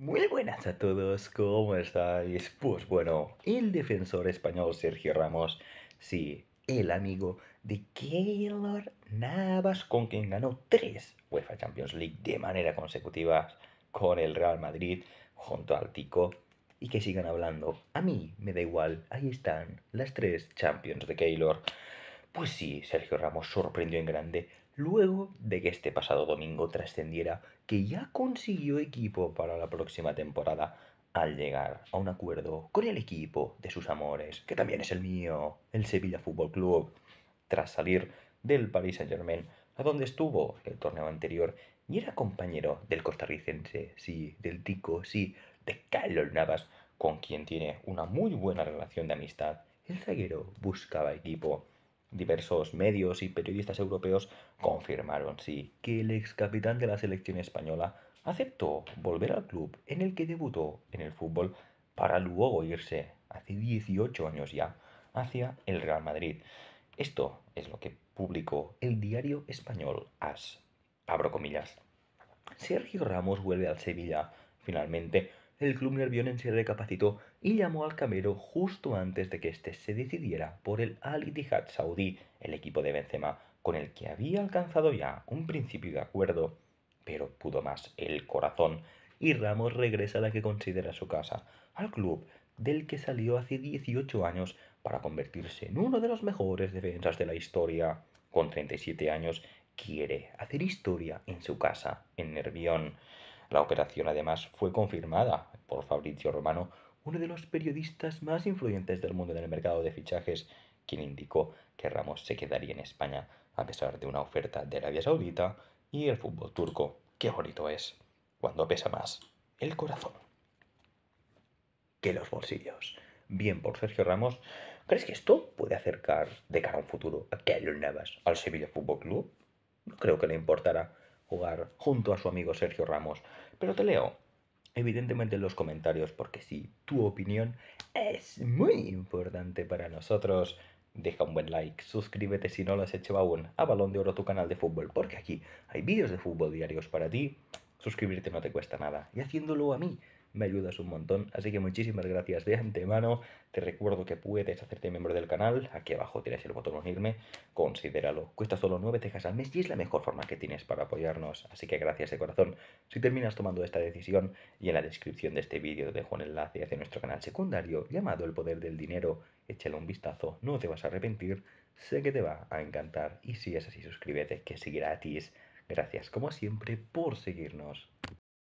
Muy buenas a todos, ¿cómo estáis? Pues bueno, el defensor español Sergio Ramos, sí, el amigo de Keylor Navas, con quien ganó tres UEFA Champions League de manera consecutiva con el Real Madrid junto al Tico, y que sigan hablando. A mí me da igual, ahí están las tres Champions de Keylor. Pues sí, Sergio Ramos sorprendió en grande luego de que este pasado domingo trascendiera que ya consiguió equipo para la próxima temporada al llegar a un acuerdo con el equipo de sus amores, que también es el mío, el Sevilla Fútbol Club, tras salir del Paris Saint-Germain, a donde estuvo el torneo anterior y era compañero del costarricense, sí, del Tico, sí, de Carlos Navas, con quien tiene una muy buena relación de amistad. El zaguero buscaba equipo Diversos medios y periodistas europeos confirmaron, sí, que el ex capitán de la selección española aceptó volver al club en el que debutó en el fútbol para luego irse, hace 18 años ya, hacia el Real Madrid. Esto es lo que publicó el diario español AS. Abro comillas. Sergio Ramos vuelve al Sevilla finalmente el club nervión se recapacitó y llamó al Camero justo antes de que éste se decidiera por el Al Ittihad Saudí, el equipo de Benzema, con el que había alcanzado ya un principio de acuerdo, pero pudo más el corazón y Ramos regresa a la que considera su casa, al club del que salió hace 18 años para convertirse en uno de los mejores defensas de la historia. Con 37 años quiere hacer historia en su casa, en Nervión. La operación además fue confirmada por Fabrizio Romano, uno de los periodistas más influyentes del mundo en el mercado de fichajes, quien indicó que Ramos se quedaría en España a pesar de una oferta de Arabia Saudita y el fútbol turco. Qué bonito es cuando pesa más el corazón que los bolsillos. Bien por Sergio Ramos. ¿Crees que esto puede acercar de cara a un futuro a Keylor Navas al Sevilla Fútbol Club? No creo que le importará jugar junto a su amigo Sergio Ramos. Pero te leo, evidentemente, en los comentarios, porque si tu opinión es muy importante para nosotros. Deja un buen like, suscríbete si no lo has hecho aún a Balón de Oro tu canal de fútbol, porque aquí hay vídeos de fútbol diarios para ti. Suscribirte no te cuesta nada. Y haciéndolo a mí, me ayudas un montón. Así que muchísimas gracias de antemano. Te recuerdo que puedes hacerte miembro del canal. Aquí abajo tienes el botón unirme. Considéralo. Cuesta solo nueve tejas al mes y es la mejor forma que tienes para apoyarnos. Así que gracias de corazón. Si terminas tomando esta decisión y en la descripción de este vídeo te dejo un enlace hacia nuestro canal secundario llamado El Poder del Dinero. Échale un vistazo. No te vas a arrepentir. Sé que te va a encantar. Y si es así, suscríbete que es gratis. Gracias como siempre por seguirnos.